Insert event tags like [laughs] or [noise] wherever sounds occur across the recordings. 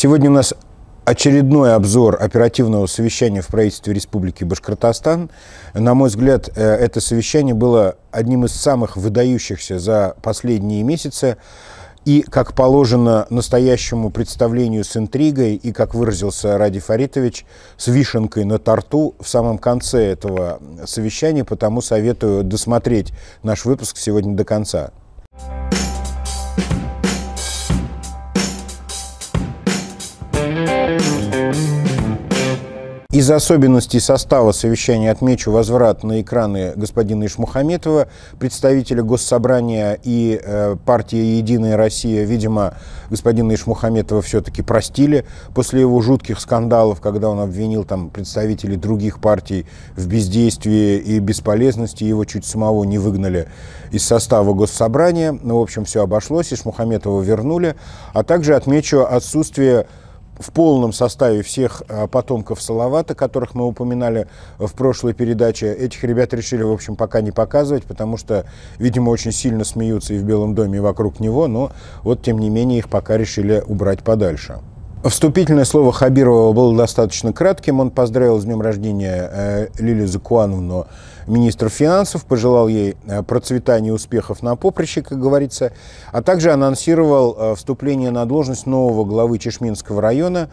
Сегодня у нас очередной обзор оперативного совещания в правительстве Республики Башкортостан. На мой взгляд, э, это совещание было одним из самых выдающихся за последние месяцы. И, как положено настоящему представлению с интригой, и, как выразился Ради Фаритович, с вишенкой на торту в самом конце этого совещания, потому советую досмотреть наш выпуск сегодня до конца. Thank you Из особенностей состава совещания отмечу возврат на экраны господина Ишмухаметова, представителя Госсобрания и э, партии «Единая Россия». Видимо, господина Ишмухаметова все-таки простили после его жутких скандалов, когда он обвинил там представителей других партий в бездействии и бесполезности. Его чуть самого не выгнали из состава Госсобрания. Ну, в общем, все обошлось, Ишмухаметова вернули. А также отмечу отсутствие в полном составе всех а, потомков Салавата, которых мы упоминали в прошлой передаче. Этих ребят решили, в общем, пока не показывать, потому что, видимо, очень сильно смеются и в Белом доме, и вокруг него, но вот, тем не менее, их пока решили убрать подальше. Вступительное слово Хабирова было достаточно кратким. Он поздравил с днем рождения э, Лилию Закуановну, министр финансов, пожелал ей э, процветания и успехов на поприще, как говорится, а также анонсировал э, вступление на должность нового главы Чешминского района,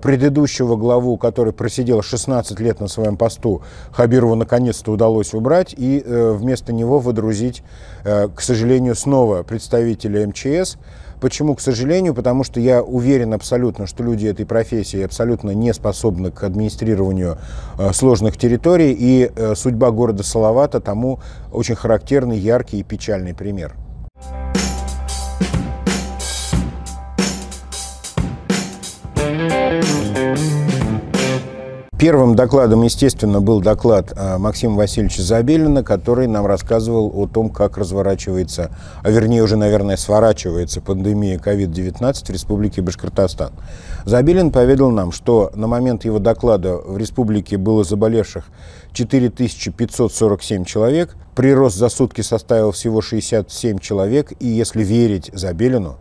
предыдущего главу, который просидел 16 лет на своем посту, Хабирову наконец-то удалось убрать и вместо него водрузить, к сожалению, снова представителя МЧС, Почему, к сожалению? Потому что я уверен абсолютно, что люди этой профессии абсолютно не способны к администрированию э, сложных территорий, и э, судьба города Салавата тому очень характерный, яркий и печальный пример. Первым докладом, естественно, был доклад э, Максима Васильевича Забелина, который нам рассказывал о том, как разворачивается, а вернее уже, наверное, сворачивается пандемия COVID-19 в Республике Башкортостан. Забелин поведал нам, что на момент его доклада в республике было заболевших 4547 человек, прирост за сутки составил всего 67 человек, и если верить Забелину,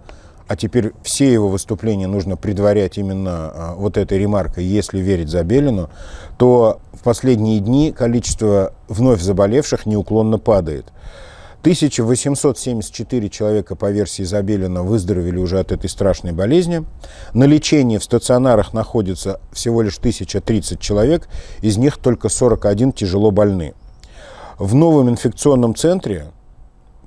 а теперь все его выступления нужно предварять именно а, вот этой ремаркой, если верить Забелину, то в последние дни количество вновь заболевших неуклонно падает. 1874 человека, по версии Забелина, выздоровели уже от этой страшной болезни. На лечении в стационарах находится всего лишь 1030 человек, из них только 41 тяжело больны. В новом инфекционном центре,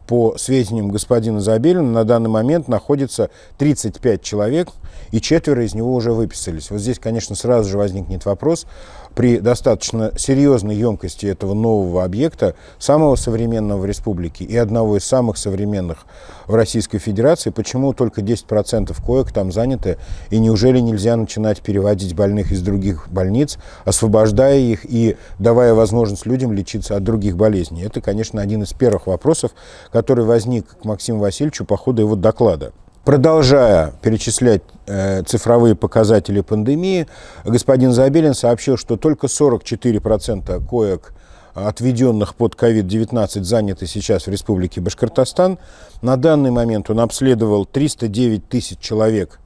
по сведениям господина Забелина, на данный момент находится 35 человек – и четверо из него уже выписались. Вот здесь, конечно, сразу же возникнет вопрос при достаточно серьезной емкости этого нового объекта, самого современного в республике и одного из самых современных в Российской Федерации, почему только 10% коек там заняты, и неужели нельзя начинать переводить больных из других больниц, освобождая их и давая возможность людям лечиться от других болезней? Это, конечно, один из первых вопросов, который возник к Максиму Васильевичу по ходу его доклада. Продолжая перечислять э, цифровые показатели пандемии, господин Забелин сообщил, что только 44% коек отведенных под COVID-19 заняты сейчас в Республике Башкортостан. На данный момент он обследовал 309 тысяч человек,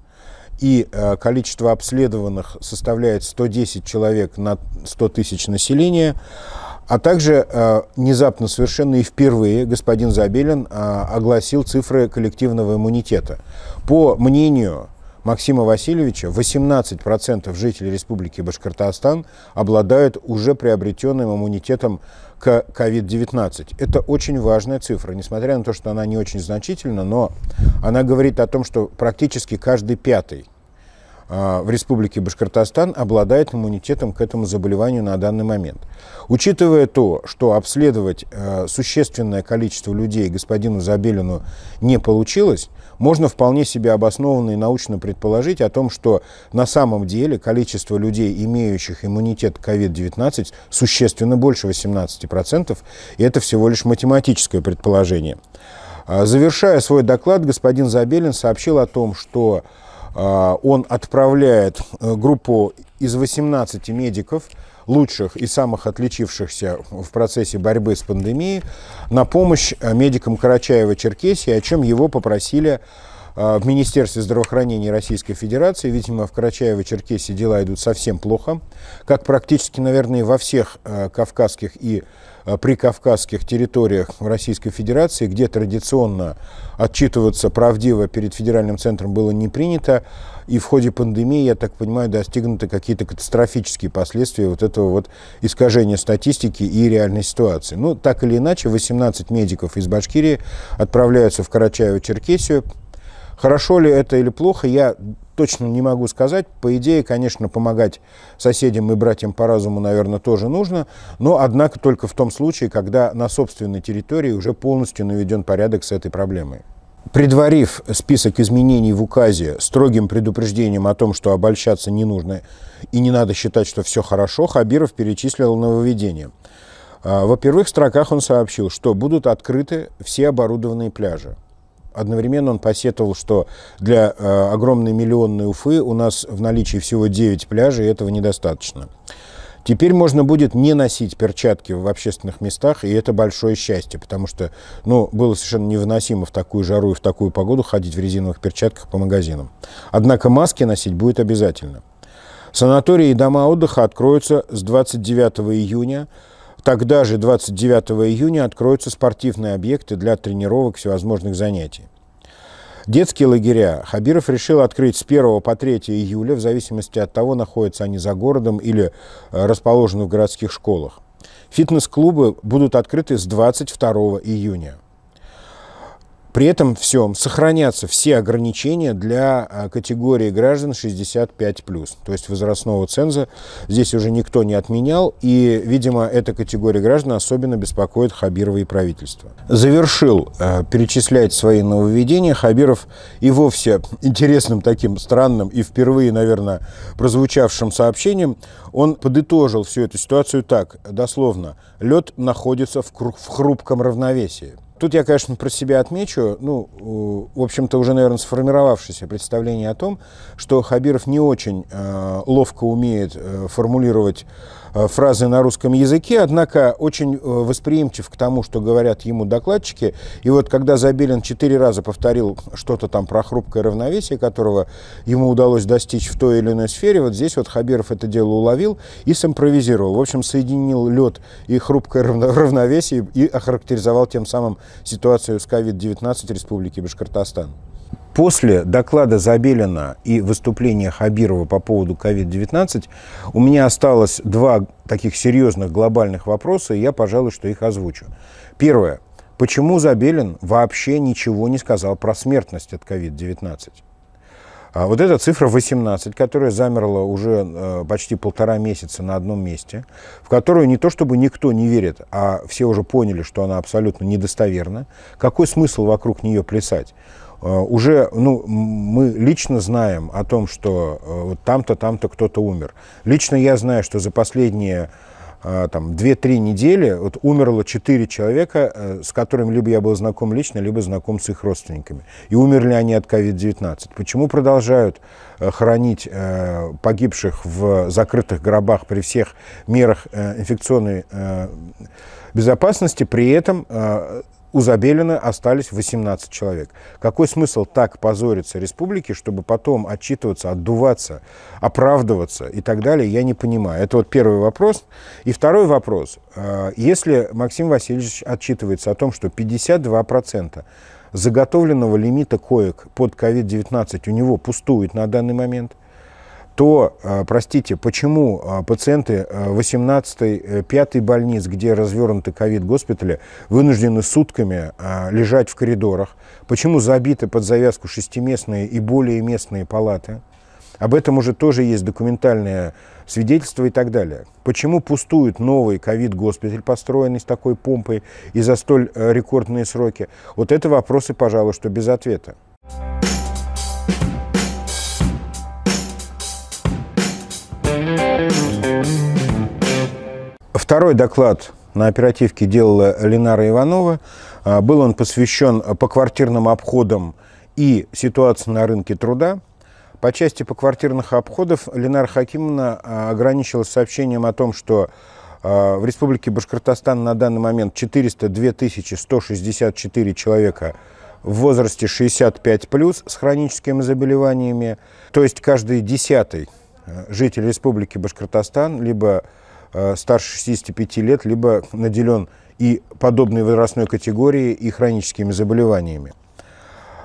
и э, количество обследованных составляет 110 человек на 100 тысяч населения. А также э, внезапно совершенно и впервые господин Забелин э, огласил цифры коллективного иммунитета. По мнению Максима Васильевича, 18% жителей Республики Башкортостан обладают уже приобретенным иммунитетом к COVID-19. Это очень важная цифра, несмотря на то, что она не очень значительна, но она говорит о том, что практически каждый пятый а, в Республике Башкортостан обладает иммунитетом к этому заболеванию на данный момент. Учитывая то, что обследовать э, существенное количество людей господину Забелину не получилось, можно вполне себе обоснованно и научно предположить о том, что на самом деле количество людей, имеющих иммунитет к COVID-19, существенно больше 18%, и это всего лишь математическое предположение. А, завершая свой доклад, господин Забелин сообщил о том, что а, он отправляет э, группу из 18 медиков, лучших и самых отличившихся в процессе борьбы с пандемией, на помощь э, медикам Карачаева-Черкесии, о чем его попросили э, в Министерстве здравоохранения Российской Федерации. Видимо, в Карачаево-Черкесии дела идут совсем плохо, как практически, наверное, во всех кавказских и Э, при кавказских территориях Российской Федерации, где традиционно отчитываться правдиво перед федеральным центром было не принято, и в ходе пандемии, я так понимаю, достигнуты какие-то катастрофические последствия вот этого вот искажения статистики и реальной ситуации. Ну, так или иначе, 18 медиков из Башкирии отправляются в Карачаево-Черкесию. Хорошо ли это или плохо, я точно не могу сказать. По идее, конечно, помогать соседям и братьям по разуму, наверное, тоже нужно, но, однако, только в том случае, когда на собственной территории уже полностью наведен порядок с этой проблемой. Предварив список изменений в указе строгим предупреждением о том, что обольщаться не нужно и не надо считать, что все хорошо, Хабиров перечислил нововведения. А, Во первых в строках он сообщил, что будут открыты все оборудованные пляжи. Одновременно он посетовал, что для э, огромной миллионной Уфы у нас в наличии всего 9 пляжей, и этого недостаточно. Теперь можно будет не носить перчатки в общественных местах, и это большое счастье, потому что ну, было совершенно невыносимо в такую жару и в такую погоду ходить в резиновых перчатках по магазинам. Однако маски носить будет обязательно. Санатории и дома отдыха откроются с 29 июня Тогда же, 29 июня, откроются спортивные объекты для тренировок всевозможных занятий. Детские лагеря Хабиров решил открыть с 1 по 3 июля, в зависимости от того, находятся они за городом или э, расположены в городских школах. Фитнес-клубы будут открыты с 22 июня. При этом всем сохранятся все ограничения для а, категории граждан 65+. То есть возрастного ценза здесь уже никто не отменял. И, видимо, эта категория граждан особенно беспокоит Хабирова и правительство. Завершил э, перечислять свои нововведения Хабиров и вовсе интересным таким странным и впервые, наверное, прозвучавшим сообщением он подытожил всю эту ситуацию так, дословно. Лед находится в, в хрупком равновесии. Тут я, конечно, про себя отмечу, ну, в общем-то, уже, наверное, сформировавшееся представление о том, что Хабиров не очень э, ловко умеет э, формулировать Э, фразы на русском языке, однако очень э, восприимчив к тому, что говорят ему докладчики. И вот когда Забелин четыре раза повторил что-то там про хрупкое равновесие, которого ему удалось достичь в той или иной сфере, вот здесь вот Хабиров это дело уловил и симпровизировал. В общем, соединил лед и хрупкое равновесие и охарактеризовал тем самым ситуацию с COVID-19 Республики Башкортостан после доклада Забелина и выступления Хабирова по поводу COVID-19 у меня осталось два таких серьезных глобальных вопроса, и я, пожалуй, что их озвучу. Первое. Почему Забелин вообще ничего не сказал про смертность от COVID-19? А вот эта цифра 18, которая замерла уже э, почти полтора месяца на одном месте, в которую не то чтобы никто не верит, а все уже поняли, что она абсолютно недостоверна. Какой смысл вокруг нее плясать? А, уже, ну, мы лично знаем о том, что э, вот там-то, там-то кто-то умер. Лично я знаю, что за последние а, там 2-3 недели вот умерло 4 человека, э, с которыми либо я был знаком лично, либо знаком с их родственниками. И умерли они от COVID-19. Почему продолжают э, хранить погибших в закрытых гробах при всех мерах инфекционной безопасности, при этом у Забелина остались 18 человек. Какой смысл так позориться республике, чтобы потом отчитываться, отдуваться, оправдываться и так далее, я не понимаю. Это вот первый вопрос. И второй вопрос. А, если Максим Васильевич отчитывается о том, что 52% заготовленного лимита коек под COVID-19 у него пустует на данный момент – то, э, простите, почему э, пациенты 18-й, э, 5-й больниц, где развернуты ковид-госпитали, вынуждены сутками лежать в коридорах? Почему забиты под завязку шестиместные и более местные палаты? Об этом уже тоже есть документальное свидетельство и так далее. Почему пустует новый ковид-госпиталь, построенный с такой помпой и за столь рекордные сроки? Вот это вопросы, пожалуй, что без ответа. Второй доклад на оперативке делала Ленара Иванова. А, был он посвящен поквартирным обходам и ситуации на рынке труда. По части поквартирных обходов Ленар Хакимовна а, ограничилась сообщением о том, что а, в Республике Башкортостан на данный момент 402 164 человека в возрасте 65+, с хроническими заболеваниями. То есть каждый десятый житель Республики Башкортостан либо Э, старше 65 лет, либо наделен и подобной возрастной категорией и хроническими заболеваниями.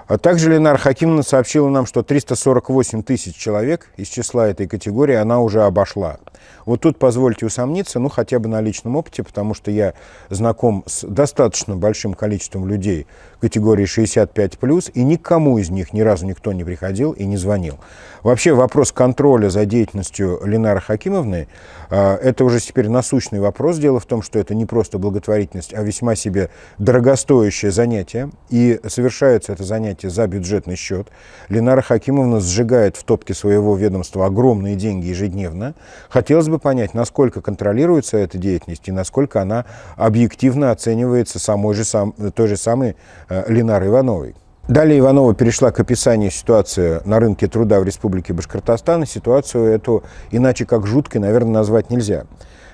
А также Ленар Хакимовна сообщила нам, что 348 тысяч человек из числа этой категории она уже обошла. Вот тут позвольте усомниться, ну хотя бы на личном опыте, потому что я знаком с достаточно большим количеством людей, категории 65+, и никому из них ни разу никто не приходил и не звонил. Вообще вопрос контроля за деятельностью Ленары Хакимовны, а, это уже теперь насущный вопрос. Дело в том, что это не просто благотворительность, а весьма себе дорогостоящее занятие, и совершается это занятие за бюджетный счет. Ленара Хакимовна сжигает в топке своего ведомства огромные деньги ежедневно. Хотелось бы понять, насколько контролируется эта деятельность и насколько она объективно оценивается самой же сам, той же самой э, Э, Ленары Ивановой. Далее Иванова перешла к описанию ситуации на рынке труда в Республике Башкортостан. Ситуацию эту иначе как жуткой, наверное, назвать нельзя.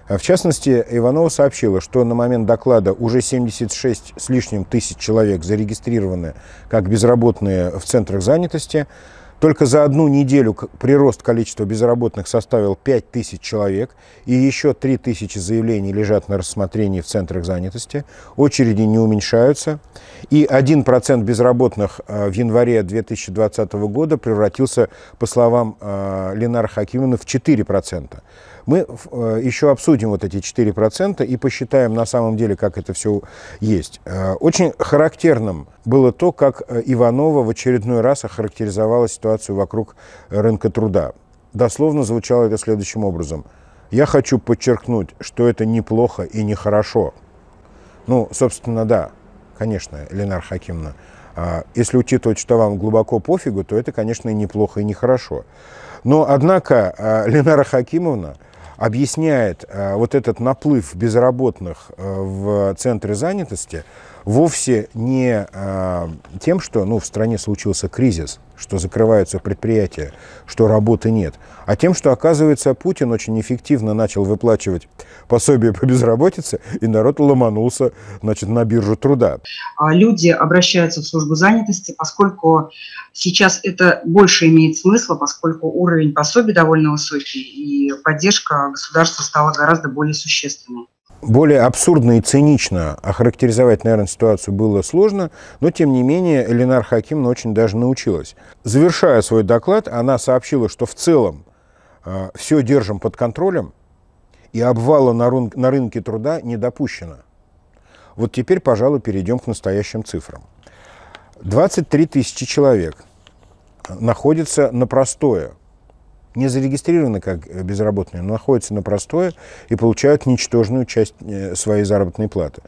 Э, в частности, Иванова сообщила, что на момент доклада уже 76 с лишним тысяч человек зарегистрированы как безработные в центрах занятости – только за одну неделю прирост количества безработных составил 5 тысяч человек, и еще 3 тысячи заявлений лежат на рассмотрении в центрах занятости. Очереди не уменьшаются, и 1% безработных э, в январе 2020 года превратился, по словам э, Ленара Хакимова, в 4%. Мы э, еще обсудим вот эти 4% и посчитаем на самом деле, как это все есть. Э, очень характерным было то, как э, Иванова в очередной раз охарактеризовала ситуацию вокруг рынка труда. Дословно звучало это следующим образом. Я хочу подчеркнуть, что это неплохо и нехорошо. Ну, собственно, да, конечно, Ленар Хакимовна. А, если учитывать, что вам глубоко пофигу, то это, конечно, и неплохо и нехорошо. Но, однако, а, Ленара Хакимовна – объясняет э, вот этот наплыв безработных э, в центре занятости – вовсе не э, тем, что ну, в стране случился кризис, что закрываются предприятия, что работы нет, а тем, что, оказывается, Путин очень эффективно начал выплачивать пособие по безработице, и народ ломанулся значит, на биржу труда. А люди обращаются в службу занятости, поскольку сейчас это больше имеет смысла, поскольку уровень пособий довольно высокий, и поддержка государства стала гораздо более существенной более абсурдно и цинично охарактеризовать, наверное, ситуацию было сложно, но, тем не менее, Элинар Хакимовна очень даже научилась. Завершая свой доклад, она сообщила, что в целом э, а, все держим под контролем, и обвала на, рун- на рынке труда не допущено. Вот теперь, пожалуй, перейдем к настоящим цифрам. 23 тысячи человек находятся на простое, не зарегистрированы как э, безработные, но находятся на простое и получают ничтожную часть э, своей заработной платы.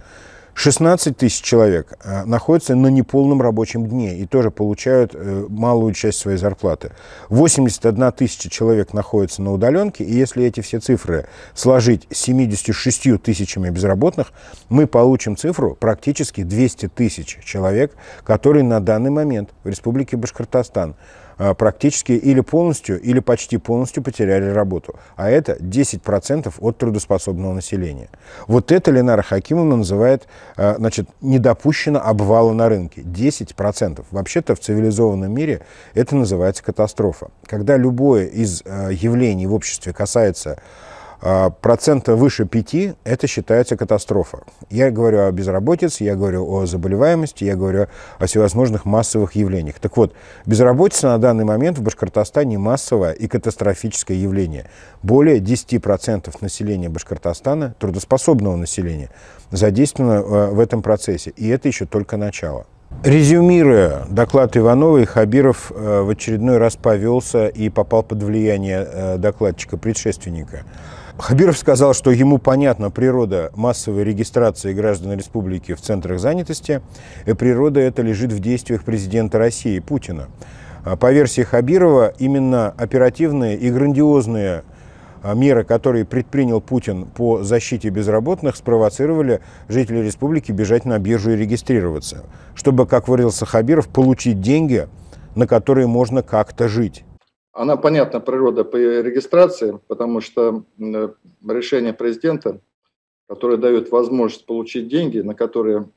16 тысяч человек э, находятся на неполном рабочем дне и тоже получают малую часть своей зарплаты. 81 тысяча человек находятся на удаленке, и если эти все цифры сложить с 76 тысячами безработных, мы получим цифру практически 200 тысяч человек, которые на данный момент в Республике Башкортостан а, практически или полностью, или почти полностью потеряли работу. А это 10% от трудоспособного населения. Вот это Ленара Хакимовна называет а, значит, недопущено обвала на рынке. 10%. Вообще-то в цивилизованном мире это называется катастрофа. Когда любое из а, явлений в обществе касается а, процента выше 5 – это считается катастрофа. Я говорю о безработице, я говорю о заболеваемости, я говорю о всевозможных массовых явлениях. Так вот, безработица на данный момент в Башкортостане массовое и катастрофическое явление. Более 10% населения Башкортостана, трудоспособного населения, задействовано а, в этом процессе. И это еще только начало. Резюмируя, доклад Иванова и Хабиров а, в очередной раз повелся и попал под влияние докладчика-предшественника – Хабиров сказал, что ему понятна природа массовой регистрации граждан республики в центрах занятости, и природа эта лежит в действиях президента России Путина. А по версии Хабирова, именно оперативные и грандиозные а, меры, которые предпринял Путин по защите безработных, спровоцировали жителей республики бежать на биржу и регистрироваться, чтобы, как выразился Хабиров, получить деньги, на которые можно как-то жить. Она понятна, природа по регистрации, потому что э, решение президента, которое дает возможность получить деньги, на которые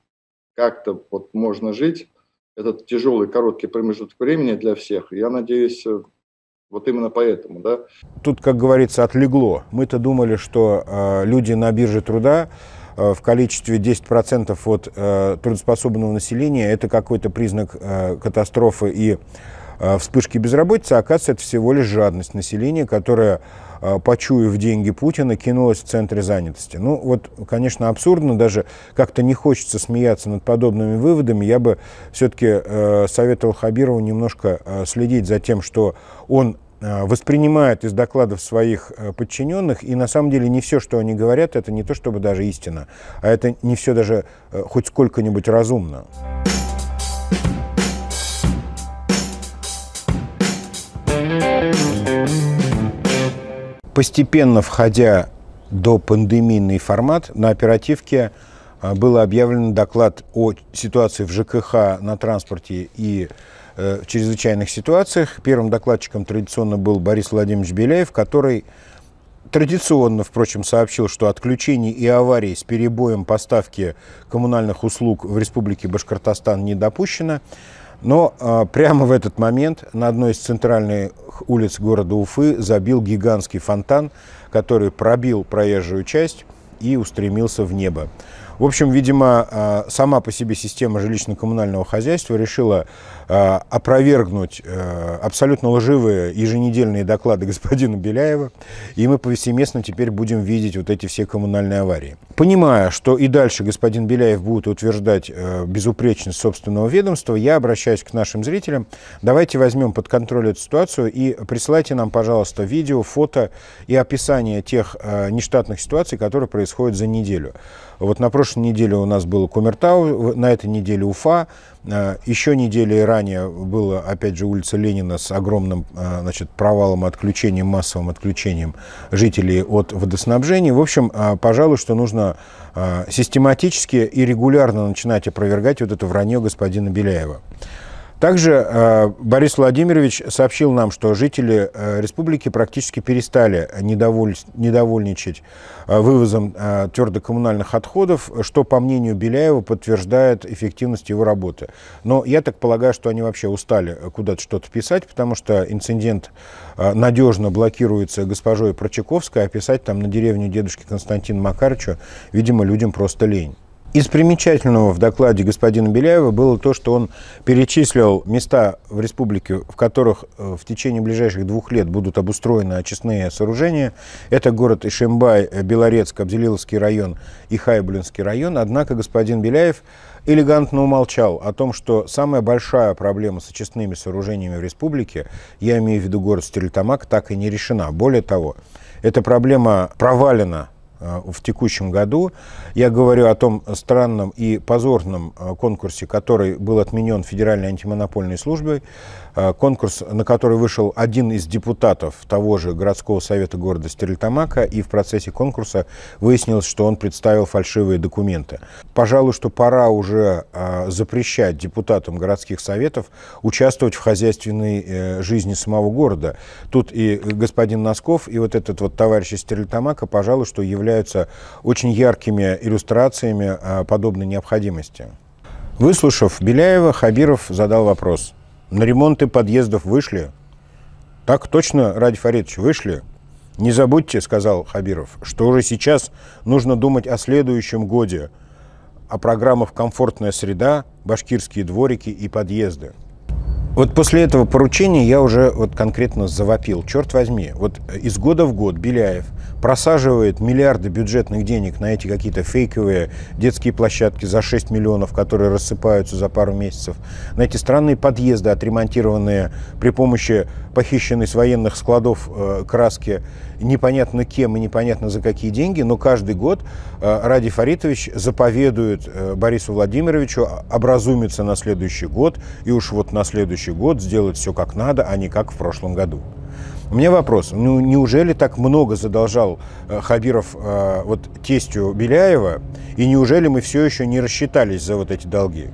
как-то вот можно жить, этот тяжелый короткий промежуток времени для всех. Я надеюсь, э, вот именно поэтому, да. Тут, как говорится, отлегло. Мы-то думали, что э, люди на бирже труда э, в количестве 10% от э, трудоспособного населения это какой-то признак э, катастрофы и Э, вспышки безработицы, а оказывается, это всего лишь жадность населения, которое, э, почуяв деньги Путина, кинулось в центре занятости. Ну, вот, конечно, абсурдно, даже как-то не хочется смеяться над подобными выводами. Я бы все-таки э, советовал Хабирову немножко следить за тем, что он воспринимает из докладов своих подчиненных, и на самом деле не все, что они говорят, это не то чтобы даже истина, а это не все даже хоть сколько-нибудь разумно. постепенно входя до пандемийный формат, на оперативке а, был объявлен доклад о ситуации в ЖКХ на транспорте и в э, чрезвычайных ситуациях. Первым докладчиком традиционно был Борис Владимирович Беляев, который традиционно, впрочем, сообщил, что отключений и аварий с перебоем поставки коммунальных услуг в Республике Башкортостан не допущено. Но а, прямо в этот момент на одной из центральных улиц города Уфы забил гигантский фонтан, который пробил проезжую часть и устремился в небо. В общем, видимо, а, сама по себе система жилищно-коммунального хозяйства решила Э, опровергнуть э, абсолютно лживые еженедельные доклады господина Беляева, и мы повсеместно теперь будем видеть вот эти все коммунальные аварии. Понимая, что и дальше господин Беляев будет утверждать э, безупречность собственного ведомства, я обращаюсь к нашим зрителям. Давайте возьмем под контроль эту ситуацию и присылайте нам, пожалуйста, видео, фото и описание тех нештатных ситуаций, которые происходят за неделю. Вот на прошлой неделе у нас было Кумертау, на этой неделе Уфа, а, Еще недели ранее было опять же, улица Ленина с огромным а, значит, провалом, отключением, массовым отключением жителей от водоснабжения. В общем, а, пожалуй, что нужно систематически и регулярно начинать опровергать вот это вранье господина Беляева. Также э, Борис Владимирович сообщил нам, что жители э, республики практически перестали недоволь, недовольничать э, вывозом э, твердокоммунальных отходов, что, по мнению Беляева, подтверждает эффективность его работы. Но я так полагаю, что они вообще устали куда-то что-то писать, потому что инцидент э, надежно блокируется госпожой Прочаковской, а писать там на деревню дедушки Константина Макарыча, видимо, людям просто лень. Из примечательного в докладе господина Беляева было то, что он перечислил места в республике, в которых э, в течение ближайших двух лет будут обустроены очистные сооружения. Это город Ишимбай, э, Белорецк, Абзелиловский район и Хайблинский район. Однако господин Беляев элегантно умолчал о том, что самая большая проблема с очистными сооружениями в республике, я имею в виду город Стерлитамак, так и не решена. Более того, эта проблема провалена Э, в текущем году. Я говорю о том странном и позорном э, конкурсе, который был отменен Федеральной антимонопольной службой. Э, конкурс, на который вышел один из депутатов того же городского совета города Стерлитамака, и в процессе конкурса выяснилось, что он представил фальшивые документы. Пожалуй, что пора уже запрещать депутатам городских советов участвовать в хозяйственной жизни самого города. Тут и господин Носков, и вот этот вот товарищ из Стерлитамака, пожалуй, что является являются очень яркими иллюстрациями а, подобной необходимости. Выслушав Беляева, Хабиров задал вопрос. На ремонты подъездов вышли? Так точно, Ради Фаридович, вышли? Не забудьте, сказал Хабиров, что уже сейчас нужно думать о следующем годе, о программах «Комфортная среда», «Башкирские дворики» и «Подъезды». Вот после этого поручения я уже вот конкретно завопил. Черт возьми, вот из года в год Беляев просаживает миллиарды бюджетных денег на эти какие-то фейковые детские площадки за 6 миллионов, которые рассыпаются за пару месяцев, на эти странные подъезды, отремонтированные при помощи похищенной с военных складов э, краски непонятно кем и непонятно за какие деньги, но каждый год э, Ради Фаритович заповедует э, Борису Владимировичу образумиться на следующий год и уж вот на следующий год сделать все как надо, а не как в прошлом году. У меня вопрос. Ну, неужели так много задолжал э, Хабиров э, вот тестью Беляева? И неужели мы все еще не рассчитались за вот эти долги?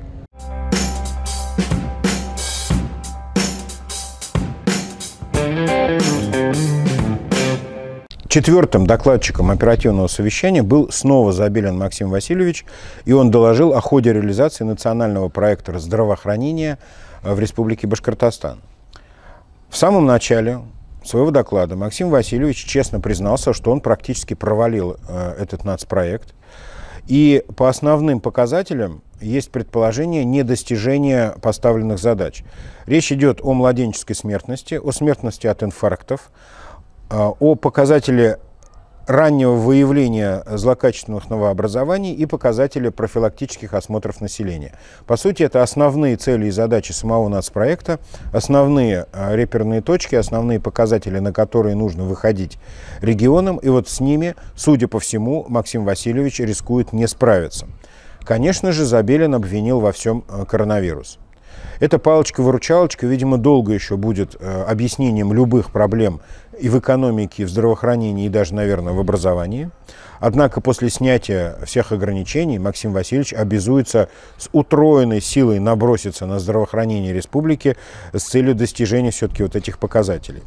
Четвертым докладчиком оперативного совещания был снова Забелин Максим Васильевич, и он доложил о ходе реализации национального проекта здравоохранения э, в Республике Башкортостан. В самом начале своего доклада Максим Васильевич честно признался, что он практически провалил э, этот нацпроект. И по основным показателям есть предположение недостижения поставленных задач. Речь идет о младенческой смертности, о смертности от инфарктов, э, о показателе раннего выявления злокачественных новообразований и показатели профилактических осмотров населения. По сути, это основные цели и задачи самого нацпроекта, основные а, реперные точки, основные показатели, на которые нужно выходить регионам, и вот с ними, судя по всему, Максим Васильевич рискует не справиться. Конечно же, Забелин обвинил во всем а, коронавирус. Эта палочка-выручалочка, видимо, долго еще будет а, объяснением любых проблем и в экономике, и в здравоохранении, и даже, наверное, в образовании. Однако после снятия всех ограничений Максим Васильевич обязуется с утроенной силой наброситься на здравоохранение республики с целью достижения все-таки вот этих показателей.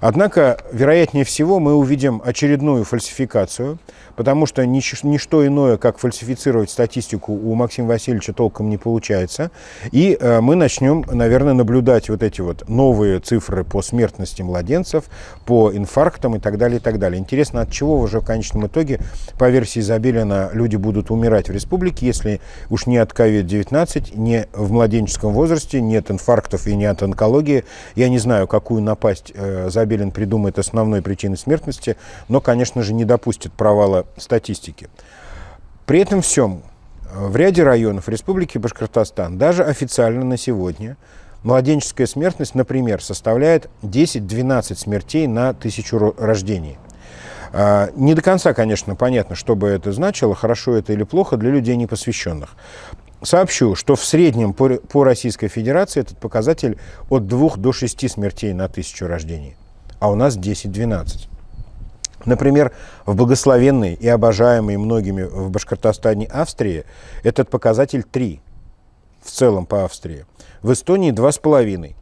Однако, вероятнее всего, мы увидим очередную фальсификацию, потому что нич ничто иное, как фальсифицировать статистику у Максима Васильевича толком не получается. И э, мы начнем, наверное, наблюдать вот эти вот новые цифры по смертности младенцев, по инфарктам и так далее, и так далее. Интересно, от чего уже в конечном итоге, по версии Забелина, люди будут умирать в республике, если уж не от COVID-19, не в младенческом возрасте, нет инфарктов и не от онкологии. Я не знаю, какую напасть э, Забелин придумает основной причиной смертности, но, конечно же, не допустит провала Статистики. При этом всем э, в ряде районов Республики Башкортостан даже официально на сегодня младенческая смертность, например, составляет 10-12 смертей на тысячу рождений. А, не до конца, конечно, понятно, что бы это значило, хорошо это или плохо для людей непосвященных. Сообщу, что в среднем по, по Российской Федерации этот показатель от 2 до 6 смертей на тысячу рождений, а у нас 10-12. Например, в благословенной и обожаемой многими в Башкортостане Австрии этот показатель 3 в целом по Австрии. В Эстонии 2,5.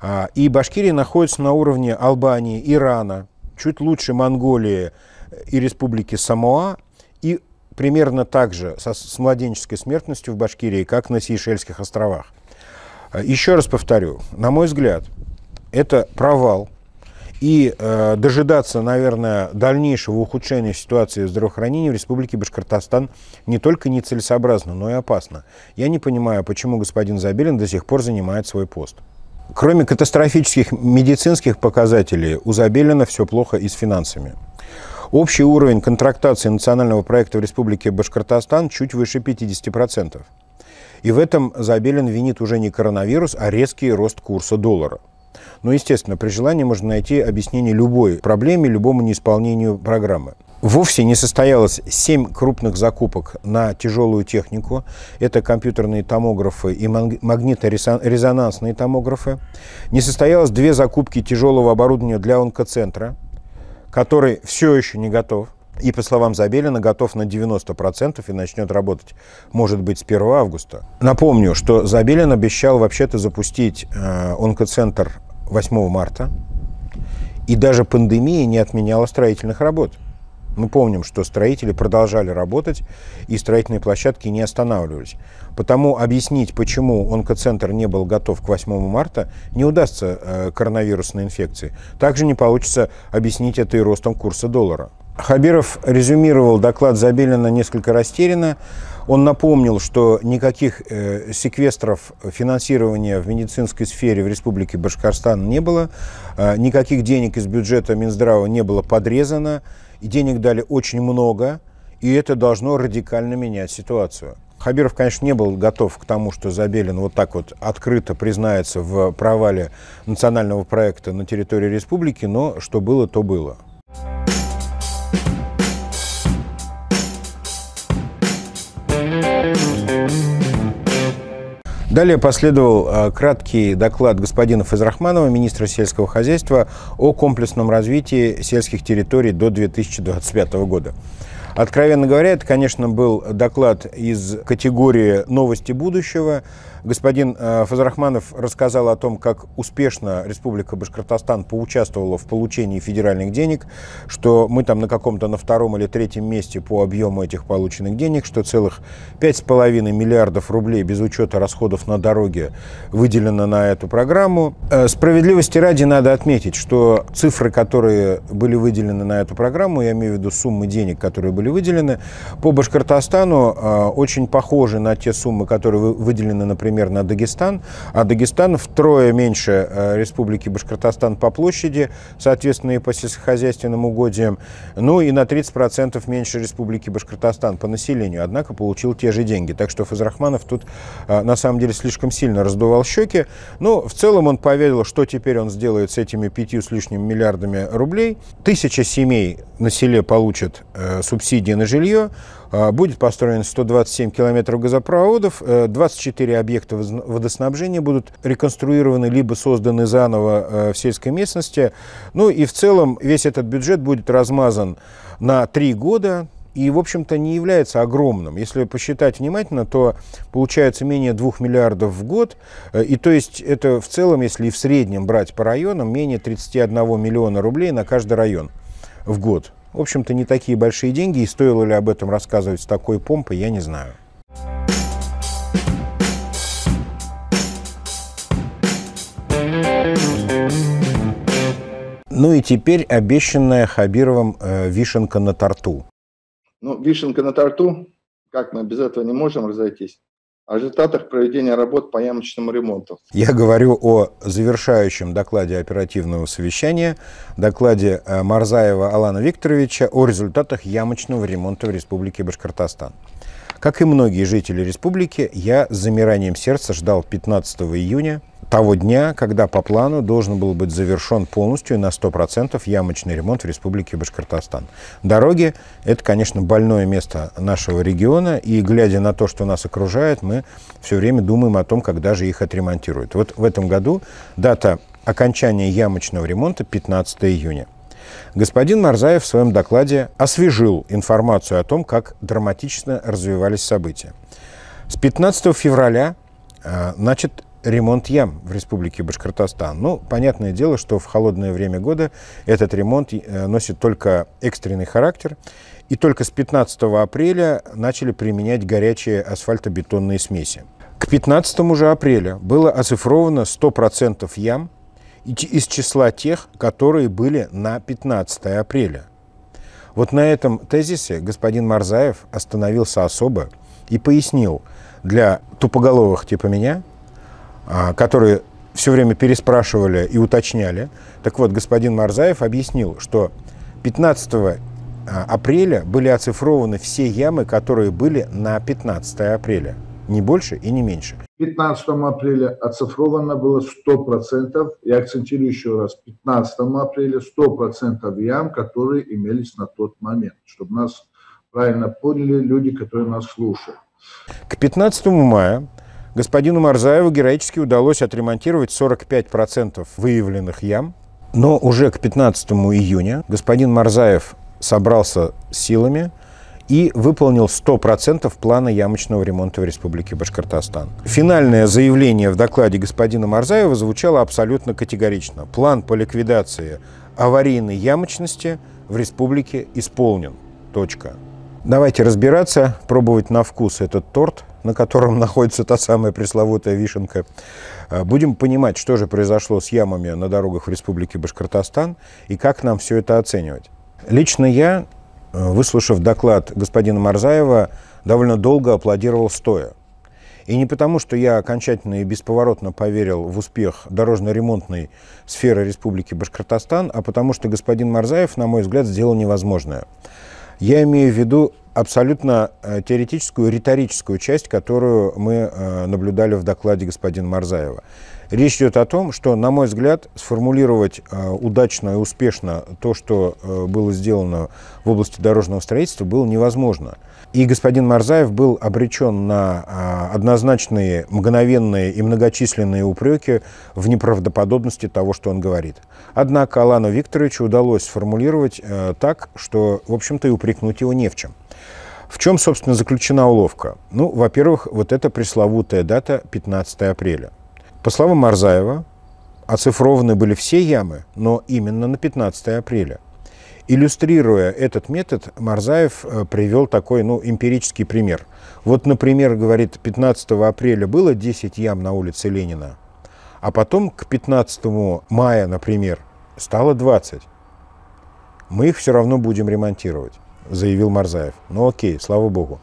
А, и Башкирия находится на уровне Албании, Ирана, чуть лучше Монголии э, и Республики Самоа, и примерно так же со, с младенческой смертностью в Башкирии, как на Сейшельских островах. Э, еще раз повторю, на мой взгляд, это провал и э, дожидаться, наверное, дальнейшего ухудшения ситуации здравоохранения в Республике Башкортостан не только нецелесообразно, но и опасно. Я не понимаю, почему господин Забелин до сих пор занимает свой пост. Кроме катастрофических медицинских показателей, у Забелина все плохо и с финансами. Общий уровень контрактации национального проекта в Республике Башкортостан чуть выше 50%. И в этом Забелин винит уже не коронавирус, а резкий рост курса доллара – но, естественно, при желании можно найти объяснение любой проблеме, любому неисполнению программы. Вовсе не состоялось семь крупных закупок на тяжелую технику. Это компьютерные томографы и магниторезонансные томографы. Не состоялось две закупки тяжелого оборудования для онкоцентра, который все еще не готов и, по словам Забелина, готов на 90% и начнет работать, может быть, с 1 августа. Напомню, что Забелин обещал вообще-то запустить э, онкоцентр 8 марта, и даже пандемия не отменяла строительных работ. Мы помним, что строители продолжали работать, и строительные площадки не останавливались. Потому объяснить, почему онкоцентр не был готов к 8 марта, не удастся э, коронавирусной инфекции. Также не получится объяснить это и ростом курса доллара. Хабиров резюмировал доклад Забелина несколько растерянно. Он напомнил, что никаких э, секвестров финансирования в медицинской сфере в Республике Башкорстан не было, э, никаких денег из бюджета Минздрава не было подрезано, и денег дали очень много, и это должно радикально менять ситуацию. Хабиров, конечно, не был готов к тому, что Забелин вот так вот открыто признается в провале национального проекта на территории республики, но что было, то было. Далее последовал а, краткий доклад господина Фазрахманова, министра сельского хозяйства, о комплексном развитии сельских территорий до 2025 года. Откровенно говоря, это, конечно, был доклад из категории «Новости будущего», Господин э, Фазрахманов рассказал о том, как успешно Республика Башкортостан поучаствовала в получении федеральных денег, что мы там на каком-то на втором или третьем месте по объему этих полученных денег, что целых 5,5 миллиардов рублей без учета расходов на дороги выделено на эту программу. Э, справедливости ради надо отметить, что цифры, которые были выделены на эту программу, я имею в виду суммы денег, которые были выделены, по Башкортостану э, очень похожи на те суммы, которые выделены, например, например, на Дагестан, а Дагестан втрое меньше э, республики Башкортостан по площади, соответственно, и по сельскохозяйственным угодьям, ну и на 30% меньше республики Башкортостан по населению, однако получил те же деньги. Так что Фазрахманов тут, э, на самом деле, слишком сильно раздувал щеки. Но ну, в целом он поверил, что теперь он сделает с этими пятью с лишним миллиардами рублей. Тысяча семей на селе получат э, субсидии на жилье, а, будет построено 127 километров газопроводов, 24 э, объекта водоснабжения будут реконструированы либо созданы заново э, в сельской местности. Ну и в целом весь этот бюджет будет размазан на три года, и, в общем-то, не является огромным. Если посчитать внимательно, то получается менее 2 миллиардов в год. Э, и то есть это в целом, если и в среднем брать по районам, менее 31 миллиона рублей на каждый район в год в общем-то, не такие большие деньги, и стоило ли об этом рассказывать с такой помпой, я не знаю. Ну и теперь обещанная Хабировым э, вишенка на торту. Ну, вишенка на торту, как мы без этого не можем разойтись, о результатах проведения работ по ямочному ремонту. Я говорю о завершающем докладе оперативного совещания, докладе э, Марзаева Алана Викторовича о результатах ямочного ремонта в Республике Башкортостан. Как и многие жители республики, я с замиранием сердца ждал 15 июня того дня, когда по плану должен был быть завершен полностью и на 100% ямочный ремонт в Республике Башкортостан. Дороги – это, конечно, больное место нашего региона, и, глядя на то, что нас окружает, мы все время думаем о том, когда же их отремонтируют. Вот в этом году дата окончания ямочного ремонта 15 июня. Господин Марзаев в своем докладе освежил информацию о том, как драматично развивались события. С 15 февраля, э, значит, ремонт ям в Республике Башкортостан. Ну, понятное дело, что в холодное время года этот ремонт э, носит только экстренный характер. И только с 15 апреля начали применять горячие асфальтобетонные смеси. К 15 же апреля было оцифровано 100% ям из числа тех, которые были на 15 апреля. Вот на этом тезисе господин Марзаев остановился особо и пояснил, для тупоголовых типа меня – а, которые все время переспрашивали и уточняли. Так вот, господин Марзаев объяснил, что 15 а, апреля были оцифрованы все ямы, которые были на 15 апреля. Не больше и не меньше. 15 апреля оцифровано было 100%, я акцентирую еще раз, 15 апреля 100% ям, которые имелись на тот момент, чтобы нас правильно поняли люди, которые нас слушают. К 15 мая Господину Марзаеву героически удалось отремонтировать 45% выявленных ям. Но уже к 15 июня господин Марзаев собрался силами и выполнил 100% плана ямочного ремонта в Республике Башкортостан. Финальное заявление в докладе господина Марзаева звучало абсолютно категорично. План по ликвидации аварийной ямочности в республике исполнен. Точка. Давайте разбираться, пробовать на вкус этот торт – на котором находится та самая пресловутая вишенка. А, будем понимать, что же произошло с ямами на дорогах в Республике Башкортостан и как нам все это оценивать. Лично я, э, выслушав доклад господина Марзаева, довольно долго аплодировал стоя. И не потому, что я окончательно и бесповоротно поверил в успех дорожно-ремонтной сферы Республики Башкортостан, а потому что господин Марзаев, на мой взгляд, сделал невозможное. Я имею в виду абсолютно э, теоретическую, риторическую часть, которую мы э, наблюдали в докладе господина Марзаева. Речь идет о том, что, на мой взгляд, сформулировать э, удачно и успешно то, что было сделано в области дорожного строительства, было невозможно. И господин Марзаев был обречен на а, однозначные, мгновенные и многочисленные упреки в неправдоподобности того, что он говорит. Однако Алану Викторовичу удалось сформулировать э, так, что, в общем-то, и упрекнуть его не в чем. В чем, собственно, заключена уловка? Ну, во-первых, вот эта пресловутая дата 15 апреля. По словам Марзаева, оцифрованы были все ямы, но именно на 15 апреля – Иллюстрируя этот метод, Марзаев э, привел такой ну, эмпирический пример. Вот, например, говорит, 15 апреля было 10 ям на улице Ленина, а потом к 15 мая, например, стало 20. Мы их все равно будем ремонтировать, заявил Марзаев. Ну окей, слава богу.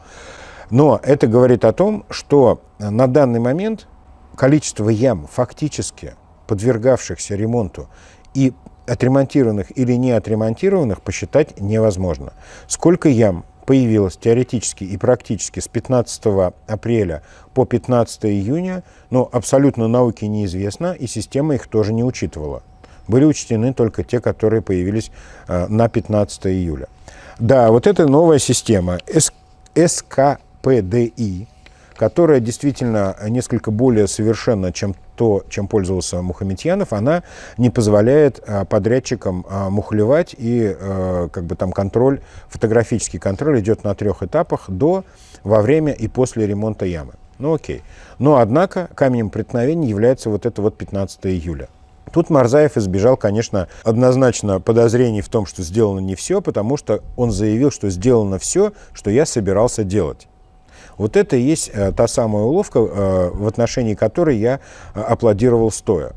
Но это говорит о том, что на данный момент количество ям, фактически подвергавшихся ремонту, и отремонтированных или не отремонтированных посчитать невозможно. Сколько ям появилось теоретически и практически с 15 апреля по 15 июня, но ну, абсолютно науке неизвестно, и система их тоже не учитывала. Были учтены только те, которые появились э, на 15 июля. Да, вот эта новая система СКПДИ, которая действительно несколько более совершенна, чем то, чем пользовался Мухаметьянов, она не позволяет а, подрядчикам а, мухлевать, и а, как бы там контроль, фотографический контроль идет на трех этапах до, во время и после ремонта ямы. Ну окей. Но однако камнем преткновения является вот это вот 15 июля. Тут Марзаев избежал, конечно, однозначно подозрений в том, что сделано не все, потому что он заявил, что сделано все, что я собирался делать. Вот это и есть э, та самая уловка, э, в отношении которой я э, аплодировал стоя.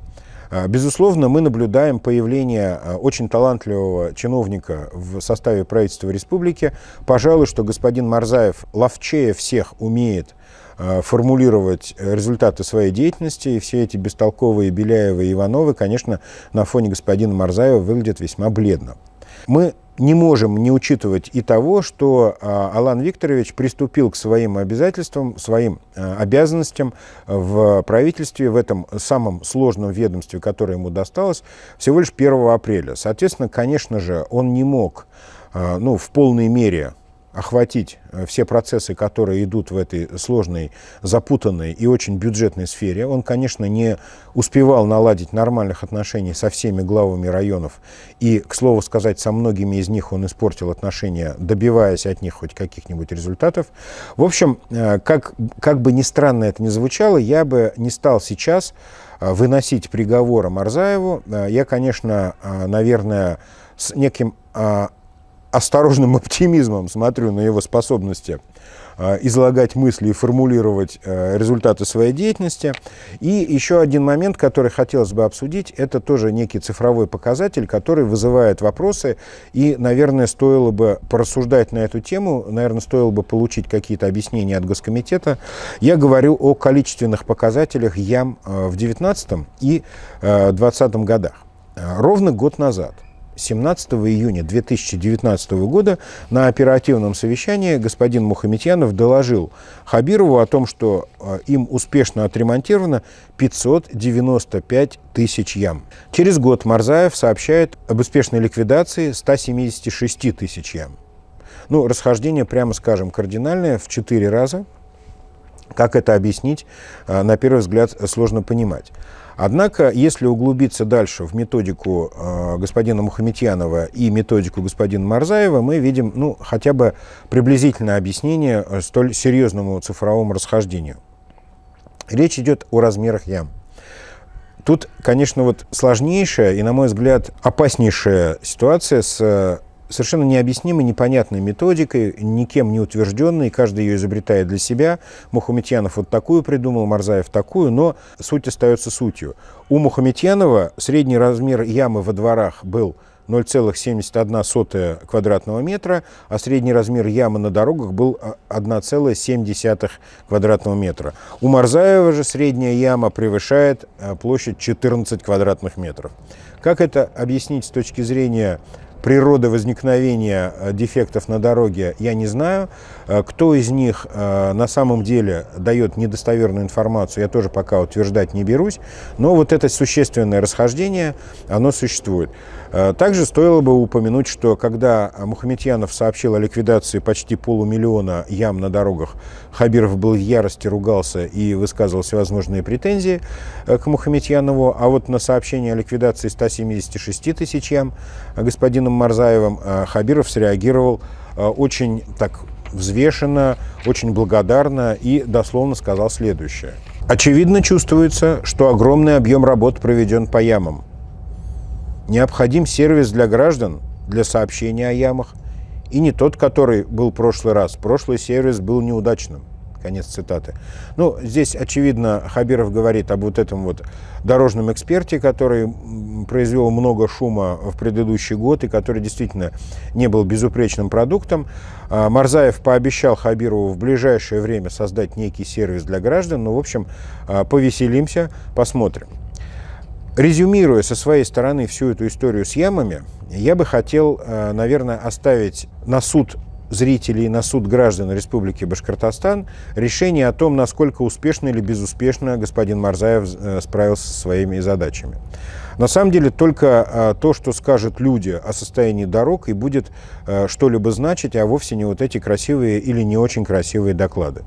Безусловно, мы наблюдаем появление очень талантливого чиновника в составе правительства республики. Пожалуй, что господин Марзаев ловчее всех умеет формулировать результаты своей деятельности. И все эти бестолковые Беляевы и Ивановы, конечно, на фоне господина Марзаева выглядят весьма бледно. Мы не можем не учитывать и того, что а, Алан Викторович приступил к своим обязательствам, своим а, обязанностям в правительстве, в этом самом сложном ведомстве, которое ему досталось, всего лишь 1 апреля. Соответственно, конечно же, он не мог а, ну, в полной мере охватить э, все процессы, которые идут в этой сложной, запутанной и очень бюджетной сфере. Он, конечно, не успевал наладить нормальных отношений со всеми главами районов. И, к слову сказать, со многими из них он испортил отношения, добиваясь от них хоть каких-нибудь результатов. В общем, э, как, как бы ни странно это ни звучало, я бы не стал сейчас э, выносить приговор Марзаеву. Я, конечно, наверное, с неким осторожным [laughs] оптимизмом смотрю на его способности а, излагать мысли и формулировать э, результаты своей деятельности. И еще один момент, который хотелось бы обсудить, это тоже некий цифровой показатель, который вызывает вопросы. И, наверное, стоило бы порассуждать на эту тему, наверное, стоило бы получить какие-то объяснения от Госкомитета. Я говорю о количественных показателях ям э, в 19 и 20 э, годах. Ровно год назад 17 июня 2019 года на оперативном совещании господин Мухаметьянов доложил Хабирову о том, что э, им успешно отремонтировано 595 тысяч ям. Через год Марзаев сообщает об успешной ликвидации 176 тысяч ям. Ну, расхождение, прямо скажем, кардинальное в 4 раза. Как это объяснить, э, на первый взгляд, э, сложно понимать. Однако, если углубиться дальше в методику э, господина Мухаметьянова и методику господина Марзаева, мы видим ну, хотя бы приблизительное объяснение э, столь серьезному цифровому расхождению. Речь идет о размерах ям. Тут, конечно, вот сложнейшая и, на мой взгляд, опаснейшая ситуация с э, совершенно необъяснимой, непонятной методикой, никем не утвержденной, каждый ее изобретает для себя. Мухаметьянов вот такую придумал, Марзаев такую, но суть остается сутью. У Мухаметьянова средний размер ямы во дворах был 0,71 квадратного метра, а средний размер ямы на дорогах был 1,7 квадратного метра. У Марзаева же средняя яма превышает э, площадь 14 квадратных метров. Как это объяснить с точки зрения Природы возникновения э, дефектов на дороге я не знаю. Э, кто из них э, на самом деле дает недостоверную информацию, я тоже пока утверждать не берусь. Но вот это существенное расхождение, оно существует. Э, также стоило бы упомянуть, что когда Мухаметьянов сообщил о ликвидации почти полумиллиона ям на дорогах, Хабиров был в ярости, ругался и высказывал всевозможные претензии э, к Мухаметьянову, а вот на сообщение о ликвидации 176 тысяч ям э, господином Марзаевым Хабиров среагировал очень так взвешенно, очень благодарно и дословно сказал следующее. Очевидно чувствуется, что огромный объем работ проведен по ямам. Необходим сервис для граждан, для сообщения о ямах, и не тот, который был в прошлый раз. Прошлый сервис был неудачным. Конец цитаты. Ну, здесь, очевидно, Хабиров говорит об вот этом вот дорожном эксперте, который произвел много шума в предыдущий год и который действительно не был безупречным продуктом. А, Марзаев пообещал Хабирову в ближайшее время создать некий сервис для граждан. Ну, в общем, а, повеселимся, посмотрим. Резюмируя со своей стороны всю эту историю с ямами, я бы хотел, э, наверное, оставить на суд зрителей, на суд граждан Республики Башкортостан решение о том, насколько успешно или безуспешно господин Марзаев э, справился со своими задачами. На самом деле только э, то, что скажут люди о состоянии дорог, и будет что-либо значить, а вовсе не вот эти красивые или не очень красивые доклады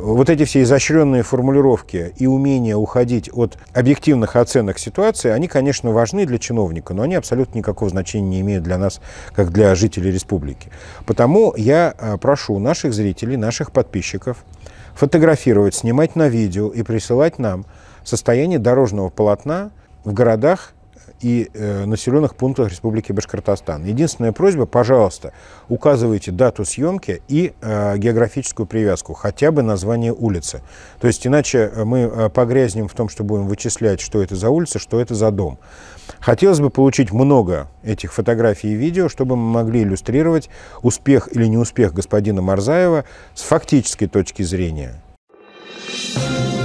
вот эти все изощренные формулировки и умение уходить от объективных оценок ситуации, они, конечно, важны для чиновника, но они абсолютно никакого значения не имеют для нас, как для жителей республики. Потому я а, прошу наших зрителей, наших подписчиков фотографировать, снимать на видео и присылать нам состояние дорожного полотна в городах и э, населенных пунктах Республики Башкортостан. Единственная просьба, пожалуйста, указывайте дату съемки и э, географическую привязку, хотя бы название улицы. То есть иначе э, мы э, погрязнем в том, что будем вычислять, что это за улица, что это за дом. Хотелось бы получить много этих фотографий и видео, чтобы мы могли иллюстрировать успех или неуспех господина Марзаева с фактической точки зрения. Thank you.